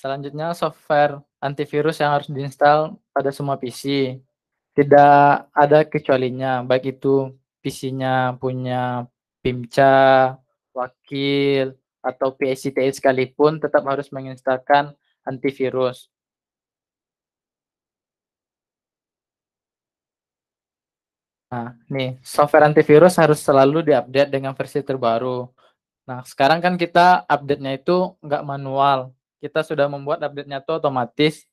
Selanjutnya software antivirus yang harus diinstal pada semua PC. Tidak ada kecualinya, baik itu PC-nya punya PIMCA, wakil, atau PSCTE sekalipun tetap harus menginstalkan antivirus. Nah, nih, software antivirus harus selalu diupdate dengan versi terbaru. Nah, sekarang kan kita update-nya itu nggak manual, kita sudah membuat update-nya itu otomatis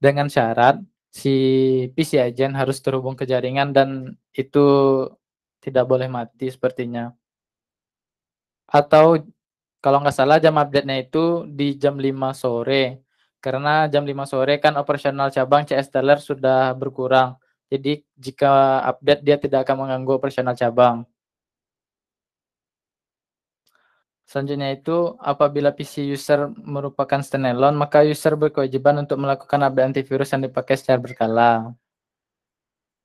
dengan syarat si PC agent harus terhubung ke jaringan dan itu tidak boleh mati sepertinya. Atau kalau nggak salah jam update-nya itu di jam 5 sore. Karena jam 5 sore kan operasional cabang CS Teller sudah berkurang. Jadi jika update dia tidak akan mengganggu operasional cabang. Selanjutnya itu, apabila PC user merupakan standalone, maka user berkewajiban untuk melakukan update antivirus yang dipakai secara berkala.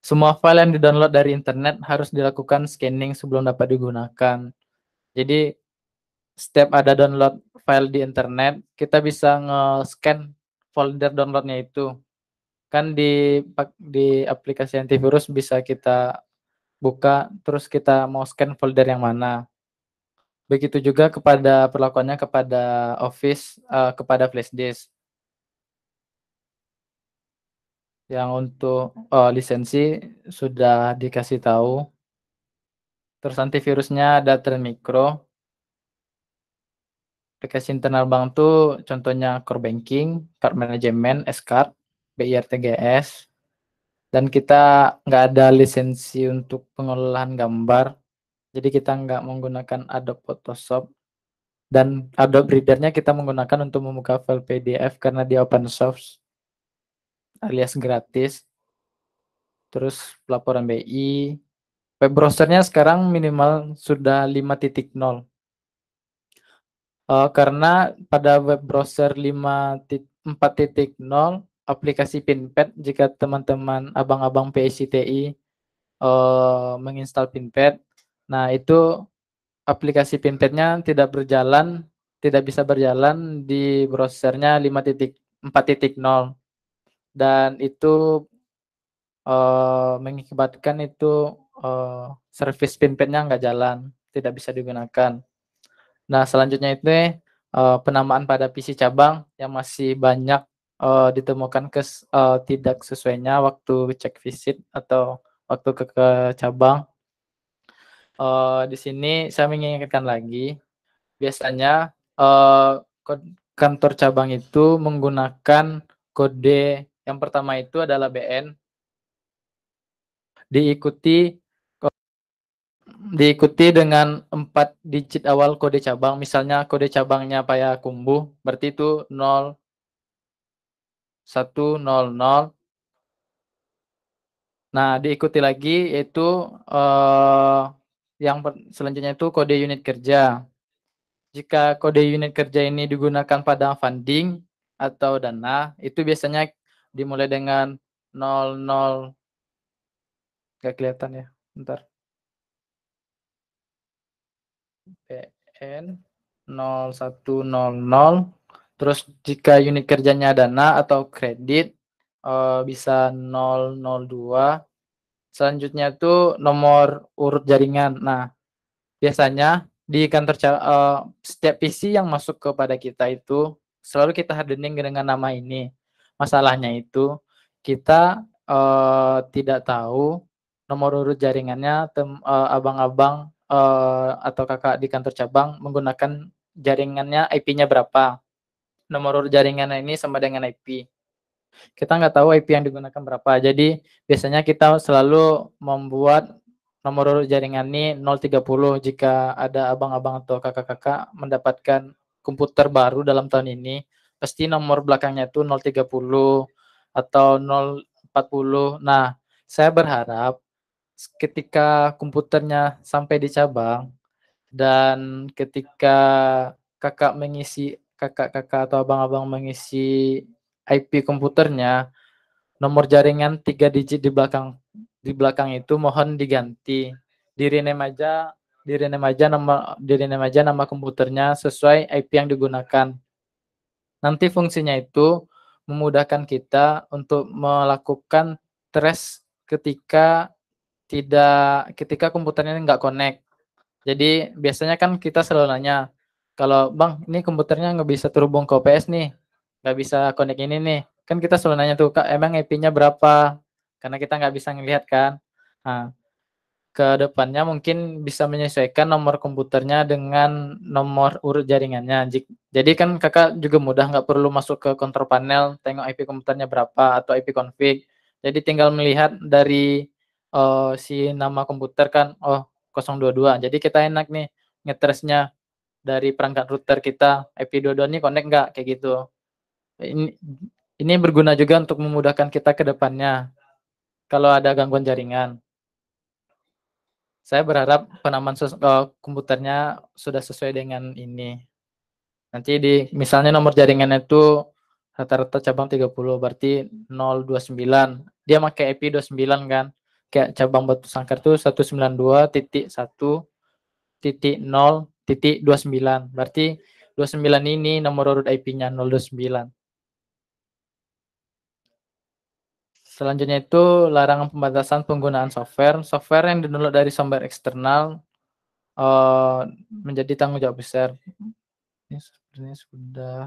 Semua file yang didownload dari internet harus dilakukan scanning sebelum dapat digunakan. Jadi, setiap ada download file di internet, kita bisa nge-scan folder downloadnya itu. Kan di, di aplikasi antivirus bisa kita buka, terus kita mau scan folder yang mana. Begitu juga kepada perlakuannya kepada Office, uh, kepada flash disk. Yang untuk uh, lisensi sudah dikasih tahu. Terus antivirusnya ada trend micro Aplikasi internal bank tu contohnya core banking, card management, S-card, BIRTGS. Dan kita nggak ada lisensi untuk pengelolaan gambar jadi kita nggak menggunakan Adobe Photoshop dan Adobe Reader-nya kita menggunakan untuk membuka file PDF karena dia open source alias gratis. Terus pelaporan BI. Web browsernya sekarang minimal sudah 5.0. Uh, eh, karena pada web browser 5.4.0 aplikasi Pinpad jika teman-teman abang-abang PSCTI uh, eh, menginstal Pinpad Nah, itu aplikasi pinpetnya tidak berjalan, tidak bisa berjalan di browsernya 5.4.0 dan itu uh, mengakibatkan itu uh, service pinpetnya nggak jalan, tidak bisa digunakan. Nah, selanjutnya itu uh, penamaan pada PC cabang yang masih banyak uh, ditemukan kes uh, tidak sesuainya waktu cek visit atau waktu ke, ke cabang uh, di sini saya mengingatkan lagi, biasanya uh, kantor cabang itu menggunakan kode yang pertama itu adalah BN, diikuti diikuti dengan empat digit awal kode cabang. Misalnya kode cabangnya Kumbu berarti itu 0 0 Nah, diikuti lagi yaitu eh, yang selanjutnya itu kode unit kerja. Jika kode unit kerja ini digunakan pada funding atau dana, itu biasanya dimulai dengan 00 Gak kelihatan ya, bentar. PN 0100 terus jika unit kerjanya dana atau kredit eh, bisa 002 Selanjutnya itu nomor urut jaringan. Nah, biasanya di kantor uh, setiap PC yang masuk kepada kita itu selalu kita hardening dengan nama ini. Masalahnya itu kita uh, tidak tahu nomor urut jaringannya eh, abang-abang uh, uh, atau kakak di kantor cabang menggunakan jaringannya IP-nya berapa. Nomor urut jaringannya ini sama dengan IP. Kita nggak tahu IP yang digunakan berapa. Jadi biasanya kita selalu membuat nomor jaringan ini 030 jika ada abang-abang atau kakak-kakak mendapatkan komputer baru dalam tahun ini, pasti nomor belakangnya itu 030 atau 040. Nah, saya berharap ketika komputernya sampai di cabang dan ketika kakak mengisi kakak-kakak atau abang-abang mengisi IP komputernya, nomor jaringan tiga digit di belakang di belakang itu mohon diganti. diri rename aja, diri aja nama diri aja nama komputernya sesuai IP yang digunakan. Nanti fungsinya itu memudahkan kita untuk melakukan trace ketika tidak ketika komputernya nggak connect. Jadi biasanya kan kita selalu nanya, kalau bang ini komputernya nggak bisa terhubung ke OPS nih, nggak bisa connect ini nih kan kita selalu nanya tuh kak emang IP-nya berapa karena kita nggak bisa ngelihat kan nah, ke depannya mungkin bisa menyesuaikan nomor komputernya dengan nomor urut jaringannya. Jadi kan kakak juga mudah nggak perlu masuk ke kontrol panel, tengok IP komputernya berapa atau IP config. Jadi tinggal melihat dari uh, si nama komputer kan, oh 022. Jadi kita enak nih ngetresnya dari perangkat router kita IP22 ini connect nggak kayak gitu ini, berguna juga untuk memudahkan kita ke depannya kalau ada gangguan jaringan. Saya berharap penamaan uh, eh, komputernya sudah sesuai dengan ini. Nanti di misalnya nomor jaringannya itu rata-rata cabang 30 berarti 029. Dia pakai IP 29 kan. Kayak cabang batu sangkar itu 192.1.0.29. Berarti 29 ini nomor urut IP-nya 029. Selanjutnya itu larangan pembatasan penggunaan software. Software yang didownload dari sumber eksternal uh, menjadi tanggung jawab besar. Ini sebenarnya sudah.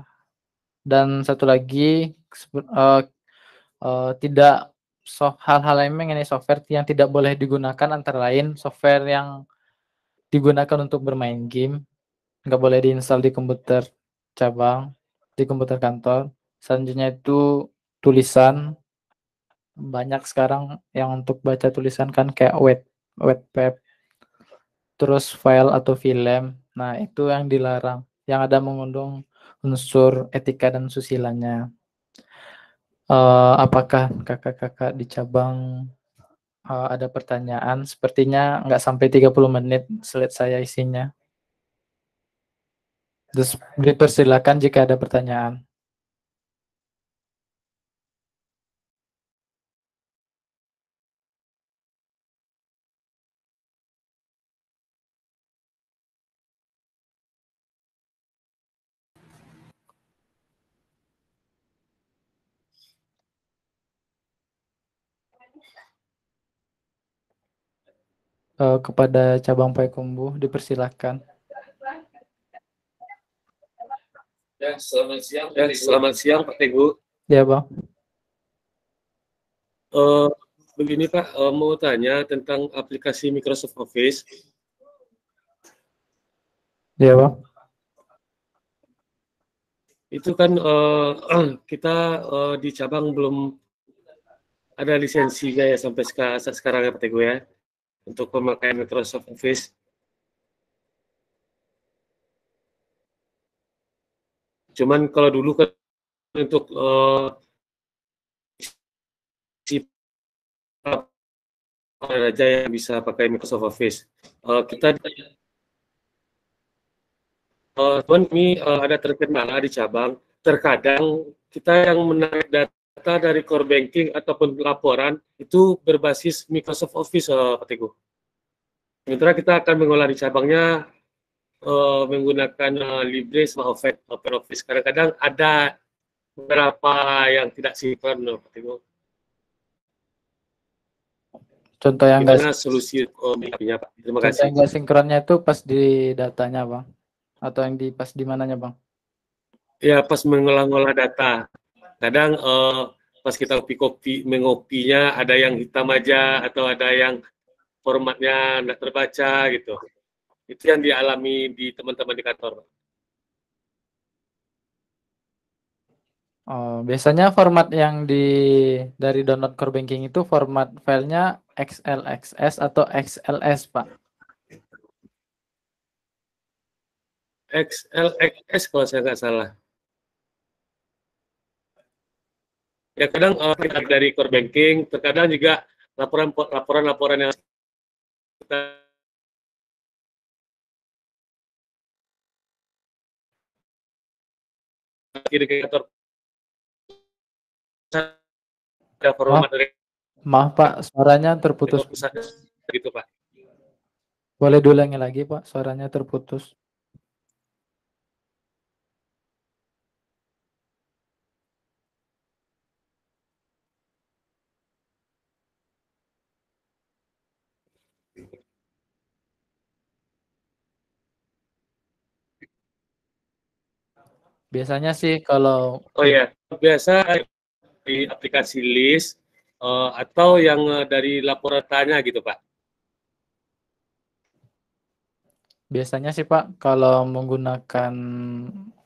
Dan satu lagi uh, uh, tidak hal-hal lain mengenai software yang tidak boleh digunakan antara lain software yang digunakan untuk bermain game nggak boleh diinstal di komputer cabang di komputer kantor selanjutnya itu tulisan banyak sekarang yang untuk baca tulisan kan kayak web web web terus file atau film nah itu yang dilarang yang ada mengundung unsur etika dan susilanya uh, apakah kakak-kakak di cabang uh, ada pertanyaan sepertinya nggak sampai 30 menit slide saya isinya Terus dipersilakan jika ada pertanyaan. uh, kepada cabang Payakumbu dipersilahkan. Ya, selamat siang. Ya, selamat siang Pak Teguh. Ya, Bang. Uh, begini Pak, uh, mau tanya tentang aplikasi Microsoft Office. Ya, Bang. Itu kan uh, kita uh, di cabang belum ada lisensinya ya sampai sekarang, ya Pak Teguh ya untuk pemakaian Microsoft Office. Cuman kalau dulu kan untuk uh, si raja yang bisa pakai Microsoft Office. Uh, kita uh, eh, tuan ini uh, ada terkendala di cabang. Terkadang kita yang menarik data data dari core banking ataupun laporan itu berbasis Microsoft Office, uh, Pak Teguh. Sementara kita akan mengolah di cabangnya uh, menggunakan uh, Libre sama Open Office. Kadang-kadang ada beberapa yang tidak sinkron, Pak Teguh. Contoh yang enggak solusi oh, ya, Pak. Terima contoh kasih. Yang enggak sinkronnya itu pas di datanya, Bang. Atau yang di pas di mananya, Bang? Ya, pas mengolah-ngolah data kadang uh, pas kita kopi-kopi mengopinya ada yang hitam aja atau ada yang formatnya tidak terbaca gitu. Itu yang dialami di teman-teman di kantor. uh, biasanya format yang di dari download core banking itu format filenya XLXS atau XLS, Pak? XLXS kalau saya nggak salah. ya kadang uh, dari core banking, terkadang juga laporan laporan laporan yang kita di kantor maaf, maaf Pak, suaranya terputus. Gitu Pak. Boleh diulangi lagi Pak, suaranya terputus. Biasanya sih kalau Oh iya, biasa di aplikasi list uh, atau yang eh, dari laporan tanya gitu, Pak. Biasanya sih, Pak, kalau menggunakan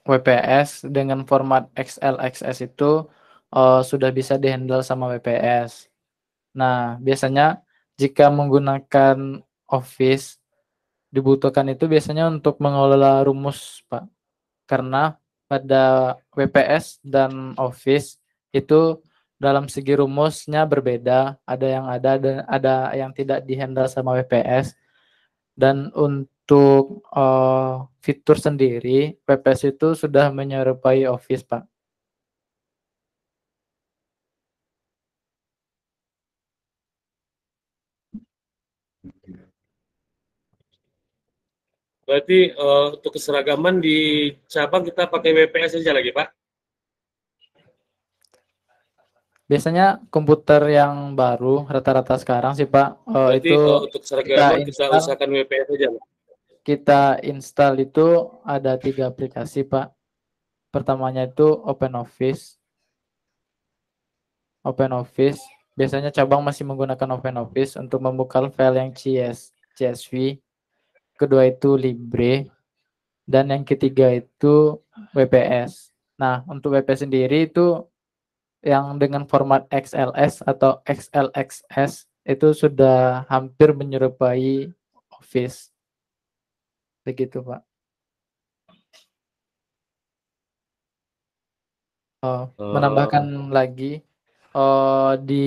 WPS dengan format XL XS itu uh, sudah bisa dihandle sama WPS. Nah, biasanya jika menggunakan Office dibutuhkan itu biasanya untuk mengelola rumus, Pak. Karena pada WPS dan Office itu dalam segi rumusnya berbeda, ada yang ada dan ada yang tidak dihandle sama WPS. Dan untuk uh, fitur sendiri, WPS itu sudah menyerupai Office, Pak. Berarti uh, untuk keseragaman di cabang kita pakai WPS saja lagi, Pak. Biasanya komputer yang baru rata-rata sekarang sih Pak uh, Berarti itu uh, untuk keseragaman kita, install, usahakan WPS saja. Kita install itu ada tiga aplikasi Pak. Pertamanya itu Open Office. Open Office. biasanya cabang masih menggunakan Open Office untuk membuka file yang CS, CSV kedua itu Libre, dan yang ketiga itu WPS. Nah, untuk WPS sendiri itu yang dengan format XLS atau XLXS itu sudah hampir menyerupai Office. Begitu, Pak. Oh, eh, menambahkan uh, lagi uh, di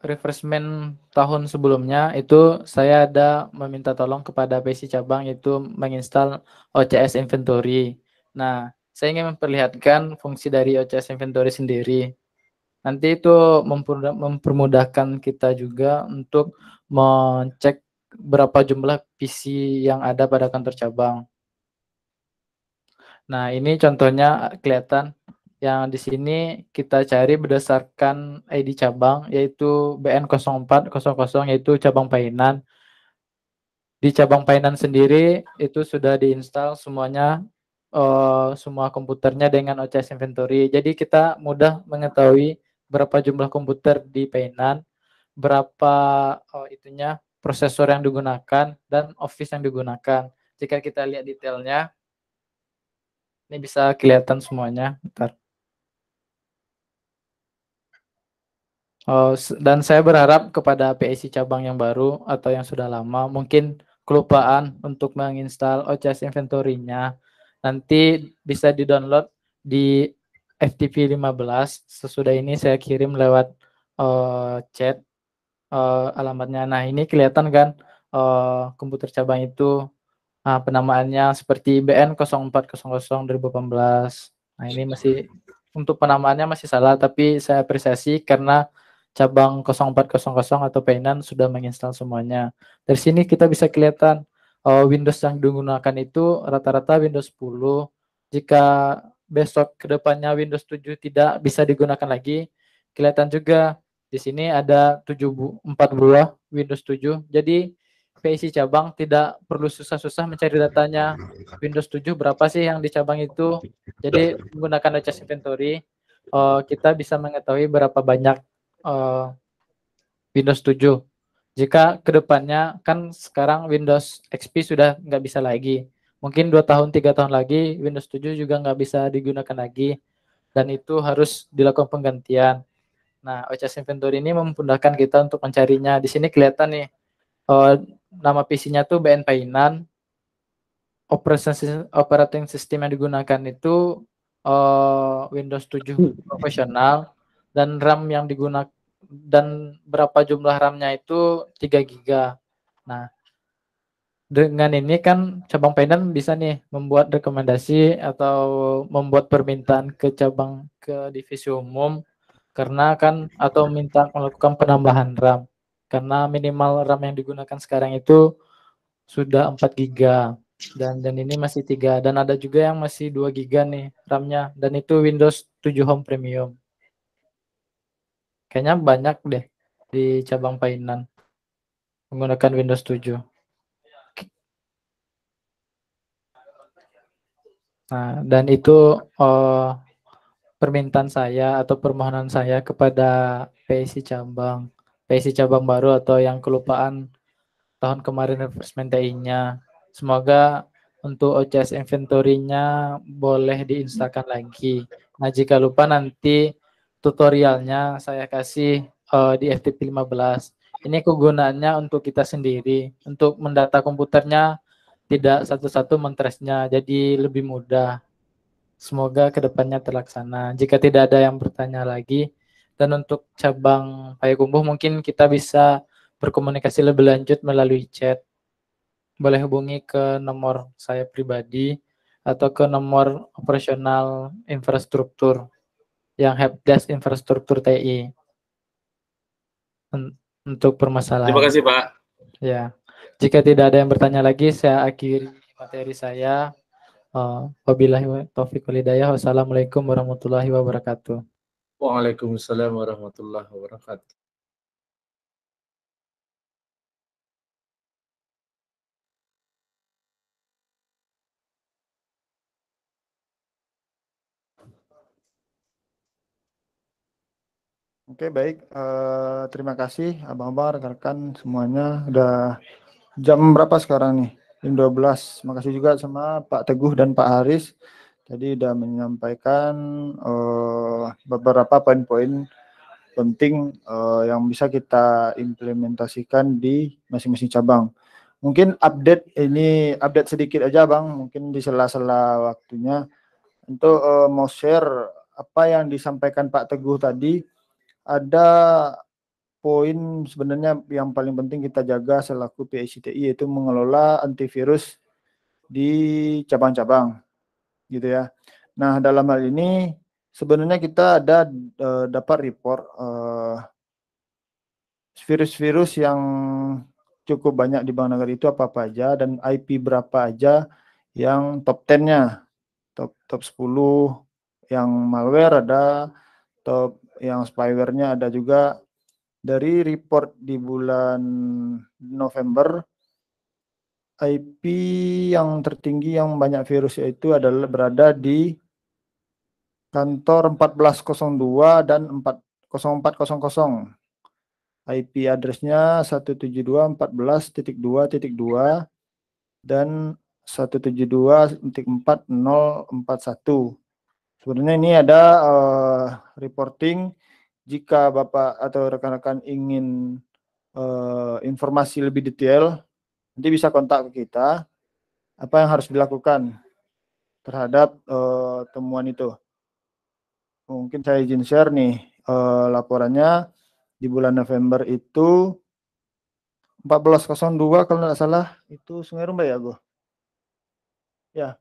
refreshment tahun sebelumnya itu saya ada meminta tolong kepada PC cabang itu menginstal OCS inventory. Nah, saya ingin memperlihatkan fungsi dari OCS inventory sendiri. Nanti itu mempermudahkan kita juga untuk mengecek berapa jumlah PC yang ada pada kantor cabang. Nah, ini contohnya kelihatan yang di sini kita cari berdasarkan ID cabang yaitu BN0400 yaitu cabang Painan. Di cabang Painan sendiri itu sudah diinstal semuanya uh, semua komputernya dengan OCS inventory. Jadi kita mudah mengetahui berapa jumlah komputer di Painan, berapa uh, itunya prosesor yang digunakan dan office yang digunakan. Jika kita lihat detailnya ini bisa kelihatan semuanya. Bentar. Eh, dan saya berharap kepada PSI cabang yang baru atau yang sudah lama mungkin kelupaan untuk menginstal OCS inventory-nya. Nanti bisa di-download di FTP 15. Sesudah ini saya kirim lewat uh, chat uh, alamatnya. Nah, ini kelihatan kan uh, komputer cabang itu uh, penamaannya seperti BN 0400 2018. Nah, ini masih untuk penamaannya masih salah tapi saya apresiasi karena cabang 0400 atau Binance sudah menginstal semuanya. Dari sini kita bisa kelihatan uh, Windows yang digunakan itu rata-rata Windows 10. Jika besok kedepannya Windows 7 tidak bisa digunakan lagi, kelihatan juga di sini ada 7 bu 4 buah Windows 7. Jadi PC cabang tidak perlu susah-susah mencari datanya Windows 7 berapa sih yang di cabang itu. Jadi menggunakan adjust inventory uh, kita bisa mengetahui berapa banyak uh, Windows 7. Jika kedepannya kan sekarang Windows XP sudah nggak bisa lagi. Mungkin dua tahun, tiga tahun lagi Windows 7 juga nggak bisa digunakan lagi. Dan itu harus dilakukan penggantian. Nah, OCS Inventory ini memudahkan kita untuk mencarinya. Di sini kelihatan nih, uh, nama PC-nya tuh BN Painan. Operating system yang digunakan itu uh, Windows 7 profesional dan RAM yang digunakan dan berapa jumlah RAM-nya itu 3 GB. Nah, dengan ini kan cabang Pendan bisa nih membuat rekomendasi atau membuat permintaan ke cabang ke divisi umum karena kan atau minta melakukan penambahan RAM karena minimal RAM yang digunakan sekarang itu sudah 4 GB dan dan ini masih 3 dan ada juga yang masih 2 GB nih RAM-nya dan itu Windows 7 Home Premium. Kayaknya banyak deh di cabang Painan menggunakan Windows 7. Nah, dan itu oh, permintaan saya atau permohonan saya kepada PC cabang, PC cabang baru atau yang kelupaan tahun kemarin refreshment TI-nya. Semoga untuk OCS inventory-nya boleh diinstalkan lagi. Nah, jika lupa nanti tutorialnya saya kasih uh, di FTP 15. Ini kegunaannya untuk kita sendiri, untuk mendata komputernya tidak satu-satu mentresnya, jadi lebih mudah. Semoga kedepannya terlaksana. Jika tidak ada yang bertanya lagi, dan untuk cabang Payakumbuh mungkin kita bisa berkomunikasi lebih lanjut melalui chat. Boleh hubungi ke nomor saya pribadi atau ke nomor operasional infrastruktur yang helpdesk infrastruktur TI untuk permasalahan. Terima kasih Pak. Ya, jika tidak ada yang bertanya lagi, saya akhiri materi saya. Eh, wabillahi taufiq Wassalamualaikum warahmatullahi wabarakatuh. Waalaikumsalam warahmatullahi wabarakatuh. Oke baik, uh, terima kasih abang-abang rekan semuanya. Udah jam berapa sekarang nih? Jam 12. Terima kasih juga sama Pak Teguh dan Pak Haris. Tadi sudah menyampaikan uh, beberapa poin-poin penting uh, yang bisa kita implementasikan di masing-masing cabang. Mungkin update ini update sedikit aja bang, mungkin di sela-sela waktunya untuk uh, mau share apa yang disampaikan Pak Teguh tadi ada poin sebenarnya yang paling penting kita jaga selaku PICTI yaitu mengelola antivirus di cabang-cabang gitu ya. Nah, dalam hal ini sebenarnya kita ada e, dapat report eh, virus-virus e, yang cukup banyak di bangunan itu apa-apa aja dan IP berapa aja yang top 10-nya. Top top 10 yang malware ada, top yang spywarenya ada juga dari report di bulan November IP yang tertinggi yang banyak virus yaitu adalah berada di kantor 1402 dan 40400. IP addressnya 172.14.2.2 dan 172.4.041. Sebenarnya ini ada uh, reporting jika Bapak atau rekan-rekan ingin uh, informasi lebih detail, nanti bisa kontak ke kita. Apa yang harus dilakukan terhadap uh, temuan itu? Mungkin saya izin share nih uh, laporannya di bulan November itu 1402 kalau tidak salah itu Sungai Rumba ya, Go? Ya.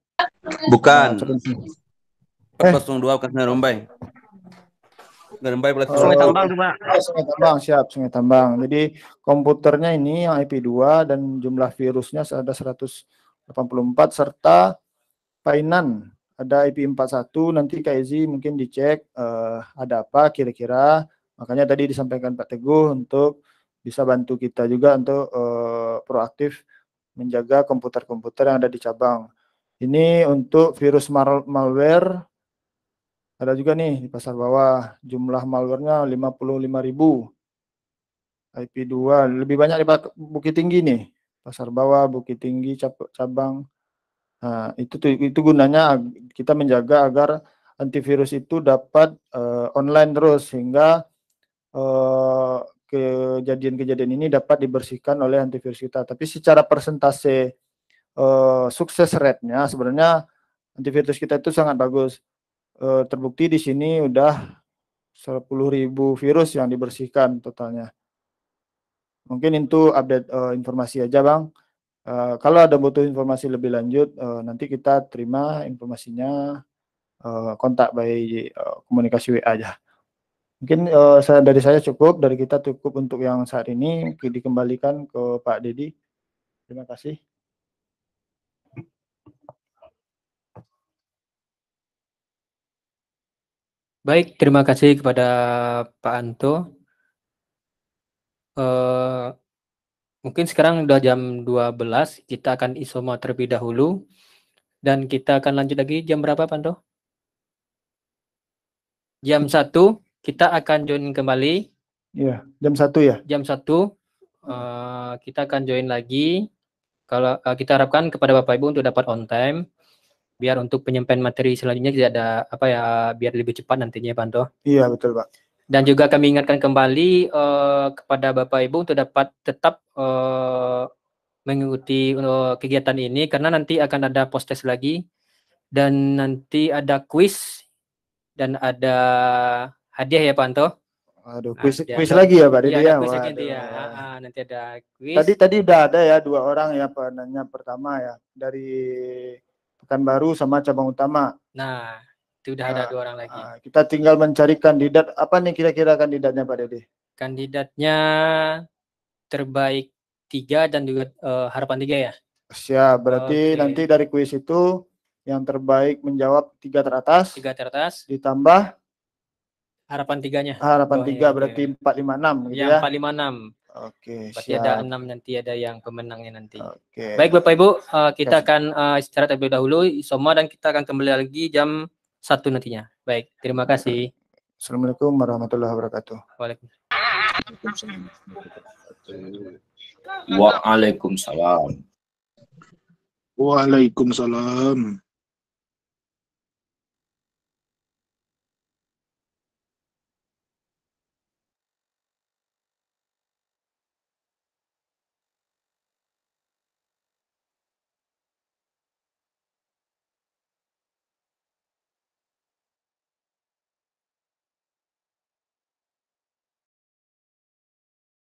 Bukan. Nah, Eh. Sungai dua bukan Sungai Rombai. Sungai Rombai Sungai Tambang tuh eh, Sungai Tambang siap Sungai Tambang. Jadi komputernya ini yang IP2 dan jumlah virusnya ada 184 serta Painan ada IP41 nanti Kak mungkin dicek uh, ada apa kira-kira makanya tadi disampaikan Pak Teguh untuk bisa bantu kita juga untuk uh, proaktif menjaga komputer-komputer yang ada di cabang. Ini untuk virus mal malware ada juga nih di pasar bawah jumlah malwarenya 55.000. IP2 lebih banyak di Bukit Tinggi nih. Pasar bawah, Bukit Tinggi, cabang. Nah, itu itu gunanya kita menjaga agar antivirus itu dapat uh, online terus sehingga uh, kejadian-kejadian ini dapat dibersihkan oleh antivirus kita. Tapi secara persentase uh, sukses rate-nya sebenarnya antivirus kita itu sangat bagus. Eh, terbukti di sini udah 10.000 virus yang dibersihkan totalnya. Mungkin itu update eh, informasi aja Bang. Eh, kalau ada butuh informasi lebih lanjut nanti kita terima informasinya kontak by komunikasi WA aja. Mungkin uh, dari saya cukup, dari kita cukup untuk yang saat ini dikembalikan ke Pak Dedi. Terima kasih. Baik, terima kasih kepada Pak Anto. Uh, mungkin sekarang sudah jam 12, kita akan isoma terlebih dahulu. Dan kita akan lanjut lagi jam berapa, Pak Anto? Jam 1, kita akan join kembali. Iya, ya, jam 1 ya? Jam 1, uh, kita akan join lagi. Kalau uh, kita harapkan kepada Bapak Ibu untuk dapat on time biar untuk penyampaian materi selanjutnya tidak ada apa ya biar lebih cepat nantinya Pak Anto. Iya betul Pak. Dan juga kami ingatkan kembali uh, kepada Bapak Ibu untuk dapat tetap uh, mengikuti uh, kegiatan ini karena nanti akan ada post test lagi dan nanti ada quiz dan ada hadiah ya Pak Anto. Aduh, quiz, ah, quiz lagi ya Pak iya, Didi ya. Quiz ya. Ah, ah, nanti ada quiz. Tadi tadi udah ada ya dua orang ya penanya pertama ya dari Pekanbaru baru sama cabang utama. Nah, itu udah nah, ada ah, dua orang lagi. Ah, kita tinggal mencari kandidat apa nih kira-kira kandidatnya Pak Dede? Kandidatnya terbaik tiga dan juga uh, harapan tiga ya. Siap, berarti okay. nanti dari kuis itu yang terbaik menjawab tiga teratas. Tiga teratas. Ditambah harapan tiganya. Ah, harapan oh, tiga iya, berarti empat lima enam. Gitu iya, ya, empat lima enam Oke. Okay, Pasti ada enam nanti ada yang pemenangnya nanti. Oke. Okay. Baik Bapak Ibu, uh, kita akan uh, istirahat terlebih dahulu. Soma dan kita akan kembali lagi jam satu nantinya. Baik, terima kasih. Assalamualaikum warahmatullahi wabarakatuh. Waalaikumsalam. Waalaikumsalam.